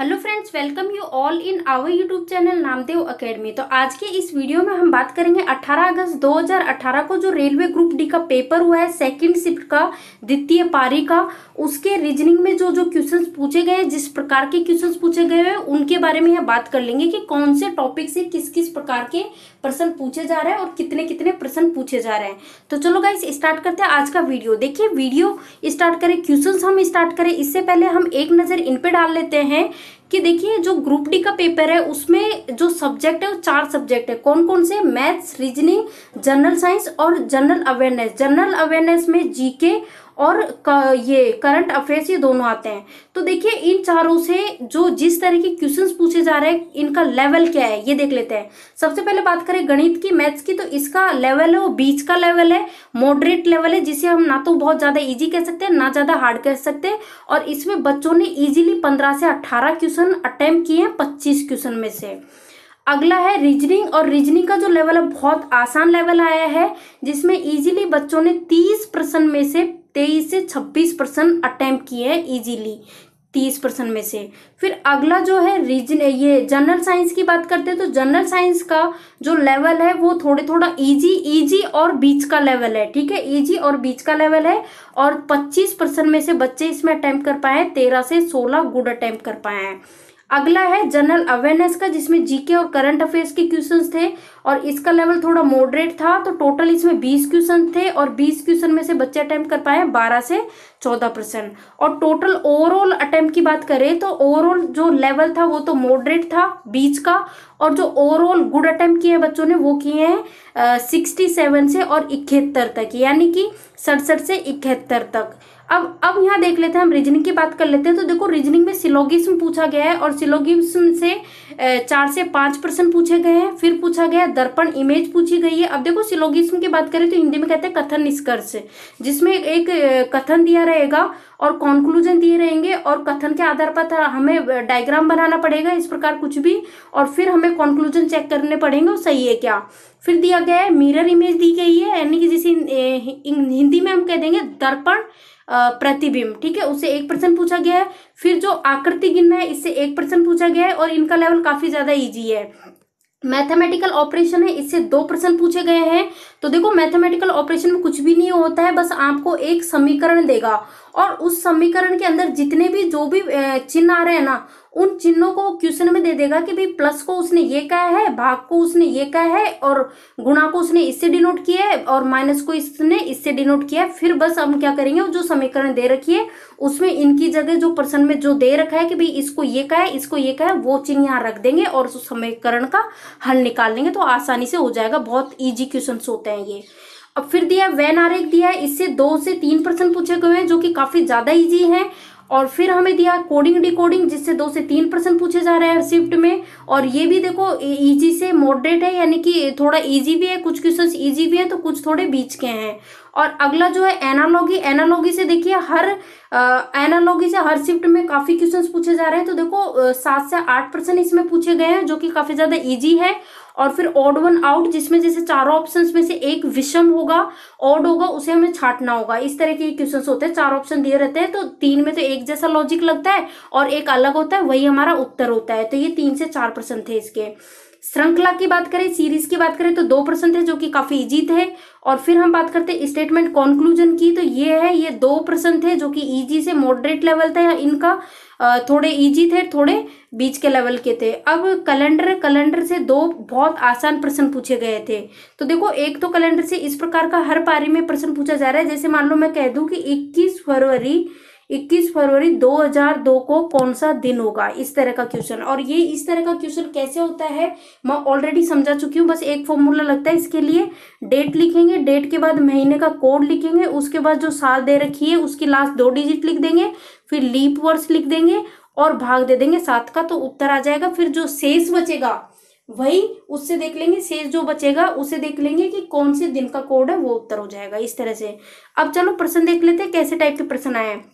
hello friends welcome you all in our YouTube channel Namdev academy तो आज के इस वीडियो में हम बात करेंगे 18 अगस्त 2018 को जो रेलवे ग्रुप डी का पेपर हुआ है सेकंड शिफ्ट का द्वितीय पारी का उसके रीजनिंग में जो जो क्वेश्चंस पूछे गए जिस प्रकार के क्वेश्चंस पूछे गए हैं उनके बारे में यह बात कर लेंगे कि कौन से टॉपिक से किस किस प्रकार के प्रश्न पूछे जा रहे हैं और कितने कितने प्रश्न पूछे जा रहे हैं तो चलो गाइस स्टार्ट करते हैं आज का वीडियो देखिए वीडियो स्टार्ट करें क्वेश्चन हम स्टार्ट करें इससे पहले हम एक नज़र इन पर डाल लेते हैं कि देखिए जो ग्रुप डी का पेपर है उसमें जो सब्जेक्ट है वो चार सब्जेक्ट है कौन कौन से मैथ्स रीजनिंग जनरल साइंस और जनरल अवेयरनेस जनरल अवेयरनेस में जीके और ये करंट अफेयर्स ये दोनों आते हैं तो देखिए इन चारों से जो जिस तरह के क्वेश्चंस पूछे जा रहे हैं इनका लेवल क्या है ये देख लेते हैं सबसे पहले बात करें गणित की मैथ्स की तो इसका लेवल है वो बीच का लेवल है मॉडरेट लेवल है जिसे हम ना तो बहुत ज़्यादा ईजी कह सकते हैं ना ज़्यादा हार्ड कह सकते हैं और इसमें बच्चों ने ईजिली पंद्रह से अट्ठारह क्वेश्चन अटैम्प्ट किए हैं पच्चीस क्वेश्चन में से अगला है रीजनिंग और रीजनिंग का जो लेवल है बहुत आसान लेवल आया है जिसमें इजीली बच्चों ने 30 प्रश्न में से तेईस से छब्बीस परसेंट अटैम्प्ट किए हैं ईजीली तीस परसेंट में से फिर अगला जो है रीजन ये जनरल साइंस की बात करते हैं तो जनरल साइंस का जो लेवल है वो थोड़े थोड़ा इजी इजी और बीच का लेवल है ठीक है इजी और बीच का लेवल है और पच्चीस परसेंट में से बच्चे इसमें अटैम्प्ट कर पाए हैं तेरह से सोलह गुड अटैम्प्ट कर पाए हैं अगला है जनरल अवेयरनेस का जिसमें जीके और करंट अफेयर्स के क्वेश्चंस थे और इसका लेवल थोड़ा मॉडरेट था तो टोटल इसमें 20 क्वेश्चन थे और 20 क्वेश्चन में से बच्चे अटैम्प्ट कर पाए 12 से 14 परसेंट और टोटल ओवरऑल अटैम्प्ट की बात करें तो ओवरऑल जो लेवल था वो तो मॉडरेट था बीच का और जो ओवरऑल गुड अटैम्प्ट किए हैं बच्चों ने वो किए हैं सिक्सटी से और इकहत्तर तक यानी कि सड़सठ से इकहत्तर तक अब अब यहाँ देख लेते हैं हम रीजनिंग की बात कर लेते हैं तो देखो रीजनिंग में सिलोगिज्म पूछा गया है और सिलोगिज्म से चार से पाँच प्रश्न पूछे गए हैं फिर पूछा गया है दर्पण इमेज पूछी गई है अब देखो सिलोगिज्म की बात करें तो हिंदी में कहते हैं कथन निष्कर्ष जिसमें एक कथन दिया रहेगा और कॉन्क्लूजन दिए रहेंगे और कथन के आधार पर हमें डायग्राम बनाना पड़ेगा इस प्रकार कुछ भी और फिर हमें कॉन्क्लूजन चेक करने पड़ेंगे सही है क्या फिर दिया गया है मिरर इमेज दी गई है यानी कि जिसे हिंदी में हम कह देंगे दर्पण प्रतिबिंब ठीक है उसे एक प्रश्न पूछा गया है फिर जो आकृति गिनना है इससे एक प्रश्न पूछा गया है और इनका लेवल काफ़ी ज़्यादा ईजी है मैथमेटिकल ऑपरेशन है इससे दो प्रश्न पूछे गए हैं तो देखो मैथमेटिकल ऑपरेशन में कुछ भी नहीं होता है बस आपको एक समीकरण देगा और उस समीकरण के अंदर जितने भी जो भी चिन्ह आ रहे हैं ना उन चिन्हों को क्वेश्चन में दे देगा कि भाई प्लस को उसने ये कहा है भाग को उसने ये कहा है और गुणा को उसने इससे डिनोट किया है और माइनस को इसने इससे डिनोट किया है फिर बस हम क्या करेंगे जो समीकरण दे रखी है उसमें इनकी जगह जो प्रश्न में जो दे रखा है कि भाई इसको ये कहा है इसको ये कहा है वो चिन्ह यहाँ रख देंगे और उस समीकरण का हल निकाल लेंगे तो आसानी से हो जाएगा बहुत ईजी क्वेश्चन होते हैं होते हैं ये अब फिर दिया है आर आरेख दिया है इससे दो से तीन प्रश्न पूछे गए हैं जो कि काफ़ी ज़्यादा इजी है और फिर हमें दिया कोडिंग डिकोडिंग जिससे दो से तीन प्रश्न पूछे जा रहे हैं शिफ्ट में और ये भी देखो इजी से मॉडरेट है यानी कि थोड़ा इजी भी है कुछ क्वेश्चंस इजी भी है तो कुछ थोड़े बीच के हैं और अगला जो है एनालॉगी एनालॉगी से देखिए हर एनालॉगी से हर शिफ्ट में काफ़ी क्वेश्चंस पूछे जा रहे हैं तो देखो सात से आठ परसेंट इसमें पूछे गए हैं जो कि काफ़ी ज़्यादा इजी है और फिर ऑड वन आउट जिसमें जैसे चारों ऑप्शन में से एक विषम होगा ऑड होगा उसे हमें छाटना होगा इस तरह के क्वेश्चन होते हैं चार ऑप्शन दिए रहते हैं तो तीन में तो एक जैसा लॉजिक लगता है और एक अलग होता है वही हमारा उत्तर होता है तो ये तीन से चार थे इसके श्रृंखला की बात करें सीरीज की बात करें तो दो परसेंट है जो कि काफी इजीत है और फिर हम बात करते हैं स्टेटमेंट कॉन्क्लूजन की तो ये है ये दो परसेंट है जो कि इजी से मॉडरेट लेवल था इनका थोड़े इजी थे थोड़े बीच के लेवल के थे अब कैलेंडर कैलेंडर से दो बहुत आसान प्रश्न पूछे गए थे तो देखो एक तो कैलेंडर से इस प्रकार का हर पारी में प्रश्न पूछा जा रहा है जैसे मान लो मैं कह दूँ कि इक्कीस फरवरी 21 फरवरी 2002 को कौन सा दिन होगा इस तरह का क्वेश्चन और ये इस तरह का क्वेश्चन कैसे होता है मैं ऑलरेडी समझा चुकी हूँ बस एक फॉर्मूला लगता है इसके लिए डेट लिखेंगे डेट के बाद महीने का कोड लिखेंगे उसके बाद जो साल दे रखी है उसकी लास्ट दो डिजिट लिख देंगे फिर लीप वर्ष लिख देंगे और भाग दे देंगे सात का तो उत्तर आ जाएगा फिर जो शेष बचेगा वही उससे देख लेंगे शेष जो बचेगा उसे देख लेंगे कि कौन से दिन का कोड है वो उत्तर हो जाएगा इस तरह से अब चलो प्रश्न देख लेते हैं कैसे टाइप के प्रश्न आए हैं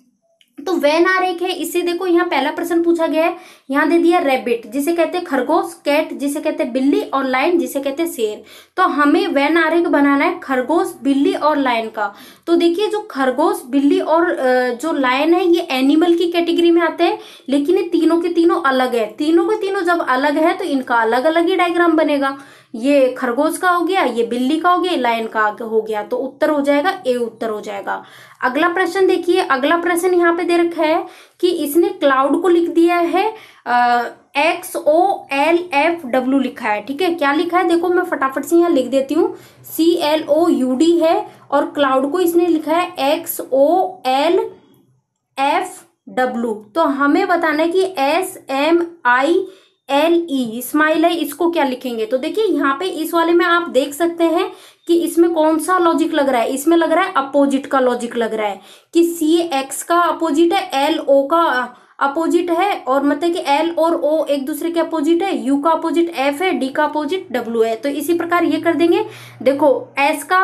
तो वैन आर एक है इसे देखो यहाँ पहला प्रश्न पूछा गया है यहाँ दे दिया रैबिट जिसे कहते हैं खरगोश कैट जिसे कहते हैं बिल्ली और लाइन जिसे कहते हैं शेर तो हमें वैन आर एक बनाना है खरगोश बिल्ली और लाइन का तो देखिए जो खरगोश बिल्ली और जो लाइन है ये एनिमल की कैटेगरी में आते हैं लेकिन ये तीनों के तीनों अलग है तीनों के तीनों जब अलग है तो इनका अलग अलग ही डायग्राम बनेगा ये खरगोश का हो गया ये बिल्ली का हो गया लायन का हो गया तो उत्तर हो जाएगा ए उत्तर हो जाएगा अगला प्रश्न देखिए अगला प्रश्न यहाँ पे दे रखा है कि इसने क्लाउड को लिख दिया है X O L F W लिखा है ठीक है क्या लिखा है देखो मैं फटाफट से यहाँ लिख देती हूँ C L O U D है और क्लाउड को इसने लिखा है X O L F W तो हमें बताना है कि S M I L E smile है इसको क्या लिखेंगे तो देखिए यहाँ पे इस वाले में आप देख सकते हैं कि इसमें कौन सा लॉजिक लग रहा है इसमें लग रहा है अपोजिट का लॉजिक लग रहा है कि सी एक्स का अपोजिट है एल ओ का अपोजिट है और मतलब कि एल और ओ एक दूसरे के अपोजिट है यू का अपोजिट एफ है डी का अपोजिट डब्ल्यू है तो इसी प्रकार ये कर देंगे देखो एस का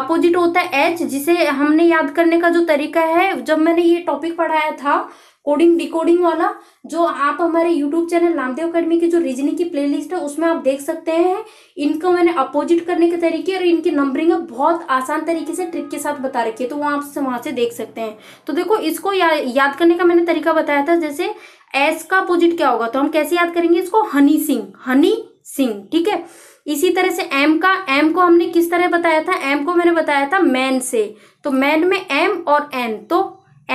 अपोजिट होता है एच जिसे हमने याद करने का जो तरीका है जब मैंने ये टॉपिक पढ़ाया था कोडिंग डिकोडिंग वाला जो आप हमारे यूट्यूब चैनल नामदेव अकेडमी की जो रीजनिंग की प्लेलिस्ट है उसमें आप देख सकते हैं इनको मैंने अपोजिट करने के तरीके और इनकी नंबरिंग बहुत आसान तरीके से ट्रिक के साथ बता रखी है तो वो आप वहाँ से देख सकते हैं तो देखो इसको या, याद करने का मैंने तरीका बताया था जैसे एस का अपोजिट क्या होगा तो हम कैसे याद करेंगे इसको हनी सिंह हनी सिंह ठीक है इसी तरह से एम का एम को हमने किस तरह बताया था एम को मैंने बताया था मैन से तो मैन में एम और एन तो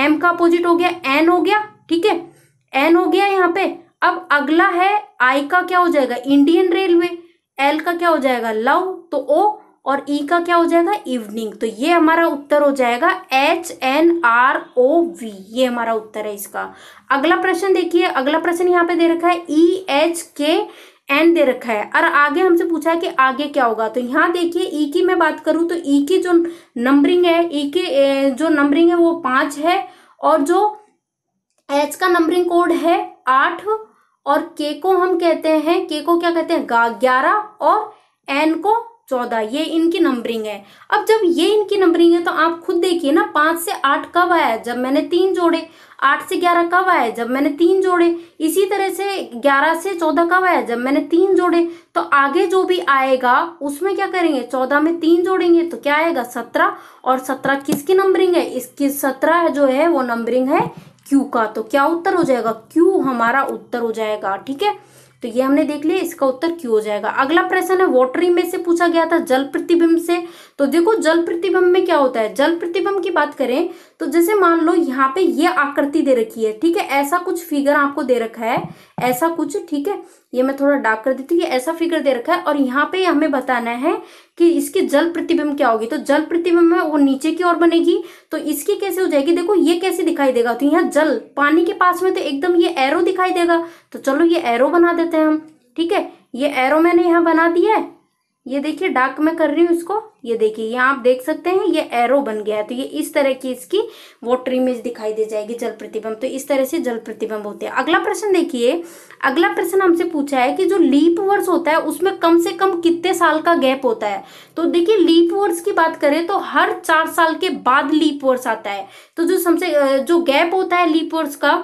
एम का अपोजिट हो गया एन हो गया ठीक है एन हो गया यहाँ पे अब अगला है आई का क्या हो जाएगा इंडियन रेलवे एल का क्या हो जाएगा लव तो ओ और ई e का क्या हो जाएगा इवनिंग तो ये हमारा उत्तर हो जाएगा H N R O V ये हमारा उत्तर है इसका अगला प्रश्न देखिए अगला प्रश्न यहाँ पे दे रखा है ई एच के एंड दे रखा है और आगे हमसे पूछा है कि आगे क्या होगा तो यहाँ देखिए ई e की मैं बात करूँ तो ई e की जो नंबरिंग है ई e की जो नंबरिंग है वो पाँच है और जो एच का नंबरिंग कोड है आठ और के को हम कहते हैं के को क्या कहते हैं ग्यारह और एन को चौदह ये इनकी नंबरिंग है अब जब ये इनकी नंबरिंग है तो आप खुद देखिए ना पाँच से आठ कब आया जब मैंने तीन जोड़े आठ से ग्यारह कब आया जब मैंने तीन जोड़े इसी तरह से ग्यारह से चौदह कब आया जब मैंने तीन जोड़े तो आगे जो भी आएगा उसमें क्या करेंगे चौदह में तीन जोड़ेंगे तो क्या आएगा सत्रह और सत्रह किसकी नंबरिंग है इसकी सत्रह जो है वो नंबरिंग है क्यू का तो क्या उत्तर हो जाएगा क्यू हमारा उत्तर हो जाएगा ठीक है तो ये हमने देख लिया इसका उत्तर क्यों हो जाएगा अगला प्रश्न है वॉटरी में से पूछा गया था जल प्रतिबिंब से तो देखो जल प्रतिबिंब में क्या होता है जल प्रतिबिंब की बात करें तो जैसे मान लो यहाँ पे ये आकृति दे रखी है ठीक है ऐसा कुछ फिगर आपको दे रखा है ऐसा कुछ ठीक है ये मैं थोड़ा डार्क कर देती हूँ ये ऐसा फिगर दे रखा है और यहाँ पे हमें बताना है कि इसकी जल प्रतिबिंब क्या होगी तो जल प्रतिबिंब है वो नीचे की ओर बनेगी तो इसकी कैसे हो जाएगी देखो ये कैसे दिखाई देगा तो यहाँ जल पानी के पास में तो एकदम ये एरो दिखाई देगा तो चलो ये एरो बना देते हैं हम ठीक है ये एरो मैंने यहाँ बना दिया है ये देखिए डार्क में कर रही हूँ इसको ये देखिए यहाँ आप देख सकते हैं ये एरो बन गया है तो ये इस तरह की इसकी वॉटर इमेज दिखाई दे जाएगी जल प्रतिबंब तो इस तरह से जल प्रतिबंब होते हैं अगला प्रश्न देखिए अगला प्रश्न हमसे पूछा है कि जो लीप वर्ष होता है उसमें कम से कम कितने साल का गैप होता है तो देखिए लीप वर्ष की बात करें तो हर चार साल के बाद लीप वर्ष आता है तो जो सबसे जो गैप होता है लीप वर्ष का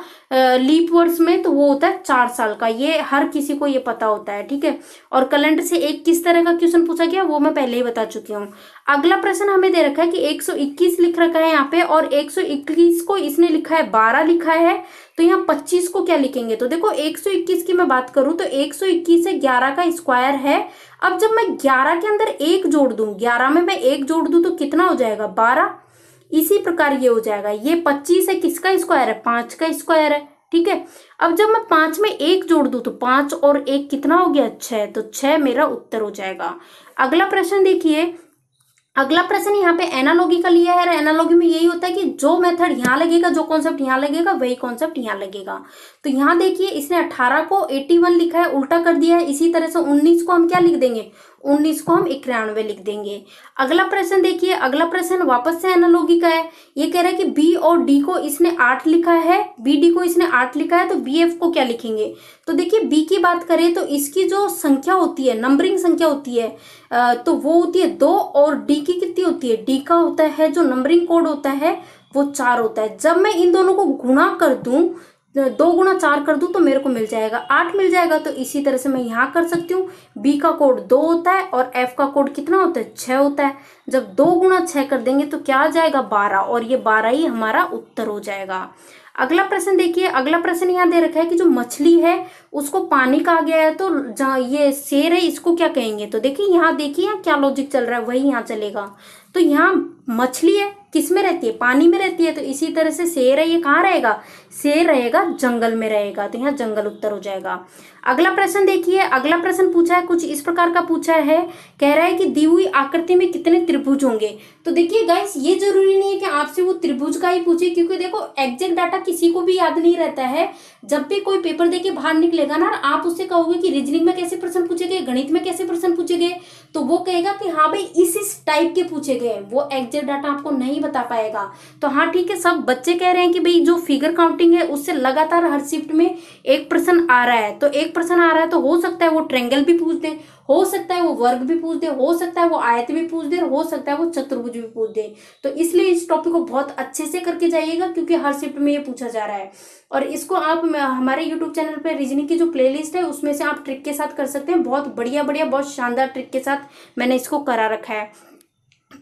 लीप वर्ष में तो वो होता है चार साल का ये हर किसी को ये पता होता है ठीक है और कैलेंडर से एक किस तरह का क्वेश्चन पूछा गया वो मैं पहले ही बता चुकी हूँ अगला प्रश्न हमें दे रखा है कि 121 लिख रखा है यहाँ पे और 121 को इसने लिखा है 12 लिखा है तो यहाँ 25 को क्या लिखेंगे तो देखो 121 की मैं बात करूँ तो 121 से 11 का स्क्वायर है अब जब मैं 11 के अंदर एक जोड़ दूँ 11 में मैं एक जोड़ दूँ तो कितना हो जाएगा बारह इसी प्रकार ये हो जाएगा ये पच्चीस है किसका स्क्वायर है पाँच का स्क्वायर है ठीक है अब जब मैं पांच में एक जोड़ दू तो पांच और एक कितना हो गया छह तो छह मेरा उत्तर हो जाएगा अगला प्रश्न देखिए अगला प्रश्न यहाँ पे एनालॉगी का लिया है एनालॉगी में यही होता है कि जो मेथड यहाँ लगेगा जो कॉन्सेप्ट यहाँ लगेगा वही कॉन्सेप्ट यहाँ लगेगा तो यहाँ देखिए इसने 18 को 81 लिखा है उल्टा कर दिया है इसी तरह से 19 को हम क्या लिख देंगे उन्नीस को हम इक्यानवे लिख देंगे अगला प्रश्न देखिए अगला प्रश्न वापस से एनालोगी का है ये कह रहा है कि बी और डी को इसने आठ लिखा है बी डी को इसने आठ लिखा है तो बी एफ को क्या लिखेंगे तो देखिए बी की बात करें तो इसकी जो संख्या होती है नंबरिंग संख्या होती है तो वो होती है दो और डी की कितनी होती है डी का होता है जो नंबरिंग कोड होता है वो चार होता है जब मैं इन दोनों को गुणा कर दूं दो गुणा चार कर दूँ तो मेरे को मिल जाएगा आठ मिल जाएगा तो इसी तरह से मैं यहाँ कर सकती हूँ बी का कोड दो होता है और एफ का कोड कितना होता है छः होता है जब दो गुणा छः कर देंगे तो क्या आ जाएगा बारह और ये बारह ही हमारा उत्तर हो जाएगा अगला प्रश्न देखिए अगला प्रश्न यहाँ दे रखा है कि जो मछली है उसको पानी कहा गया है तो जहाँ ये शेर है इसको क्या कहेंगे तो देखिए यहाँ देखिए यहाँ क्या लॉजिक चल रहा है वही यहाँ चलेगा तो यहाँ मछली है किस में रहती है पानी में रहती है तो इसी तरह से शेर है ये कहाँ रहेगा शेर रहेगा जंगल में रहेगा तो यहाँ जंगल उत्तर हो जाएगा अगला प्रश्न देखिए अगला प्रश्न पूछा है कुछ इस प्रकार का पूछा है कह रहा है कि दी हुई आकृति में कितने त्रिभुज होंगे तो देखिए गाइस ये जरूरी नहीं है कि आपसे वो त्रिभुज का ही पूछे क्योंकि देखो एग्जैक्ट डाटा किसी को भी याद नहीं रहता है जब भी कोई पेपर देके बाहर निकलेगा ना आप उससे कहोगे कि रीजनिंग में कैसे प्रश्न पूछे गए गणित में कैसे प्रश्न पूछे गए तो वो कहेगा कि हाँ भाई इस इस टाइप के पूछे गए वो एग्जैक्ट डाटा आपको नहीं नहीं बता पाएगा तो हाँ ठीक है सब बच्चे कह रहे हैं कि भाई जो फिगर काउंटिंग है उससे लगातार हर शिफ्ट में एक प्रश्न आ रहा है तो एक प्रश्न आ रहा है तो हो सकता है वो ट्रेंगल भी पूछ दे हो सकता है वो वर्ग भी पूछ दे हो सकता है वो आयत भी पूछ दे और हो सकता है वो चतुर्भुज भी पूछ दे तो इसलिए इस टॉपिक को बहुत अच्छे से करके जाइएगा क्योंकि हर शिफ्ट में ये पूछा जा रहा है और इसको आप हमारे यूट्यूब चैनल पर रीजनिंग की जो प्लेलिस्ट है उसमें से आप ट्रिक के साथ कर सकते हैं बहुत बढ़िया बढ़िया बहुत शानदार ट्रिक के साथ मैंने इसको करा रखा है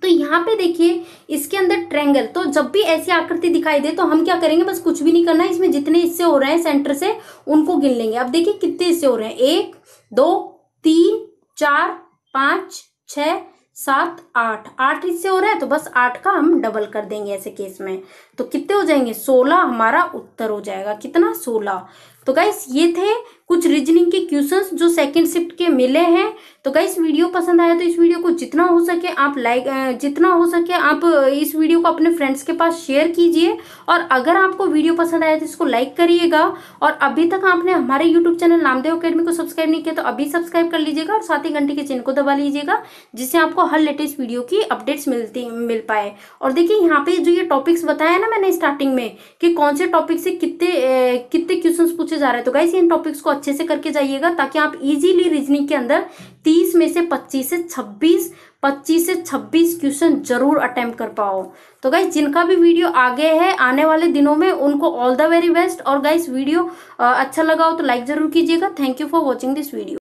तो यहाँ पे देखिए इसके अंदर ट्रेंगल तो जब भी ऐसी आकृति दिखाई दे तो हम क्या करेंगे बस कुछ भी नहीं करना है इसमें जितने हिस्से हो रहे हैं सेंटर से उनको गिन लेंगे अब देखिए कितने हिस्से हो रहे हैं एक दो तीन चार पाँच छ सात आठ आठ हिस्से हो रहा है तो बस आठ का हम डबल कर देंगे ऐसे केस में तो कितने हो जाएंगे सोलह हमारा उत्तर हो जाएगा कितना सोलह तो गाइस ये थे कुछ रीजनिंग के क्वेश्चंस जो सेकंड शिफ्ट के मिले हैं तो कई वीडियो पसंद आया तो इस वीडियो को जितना हो सके आप लाइक जितना हो सके आप इस वीडियो को अपने फ्रेंड्स के पास शेयर कीजिए और अगर आपको वीडियो पसंद आया तो इसको लाइक करिएगा और अभी तक आपने हमारे यूट्यूब चैनल नामदेव अकेडमी को सब्सक्राइब नहीं किया तो अभी सब्सक्राइब कर लीजिएगा और साथ ही घंटे के चिन्ह को दबा लीजिएगा जिससे आपको हर लेटेस्ट वीडियो की अपडेट्स मिलती मिल पाए और देखिए यहाँ पे जो ये टॉपिक्स बताया ना मैंने स्टार्टिंग में कि कौन से टॉपिक से कितने कितने क्वेश्चन पूछे जा रहे हैं तो गाइस इन टॉपिक्स को अच्छे से करके जाइएगा ताकि आप इजीली रीजनिंग के अंदर 30 में से 25 से 26 25 से 26 क्वेश्चन जरूर अटेम्प्ट कर पाओ तो गाइस जिनका भी वीडियो आगे है आने वाले दिनों में उनको ऑल द वेरी बेस्ट और गाइस वीडियो अच्छा लगा हो तो लाइक जरूर कीजिएगा thank you for watching this video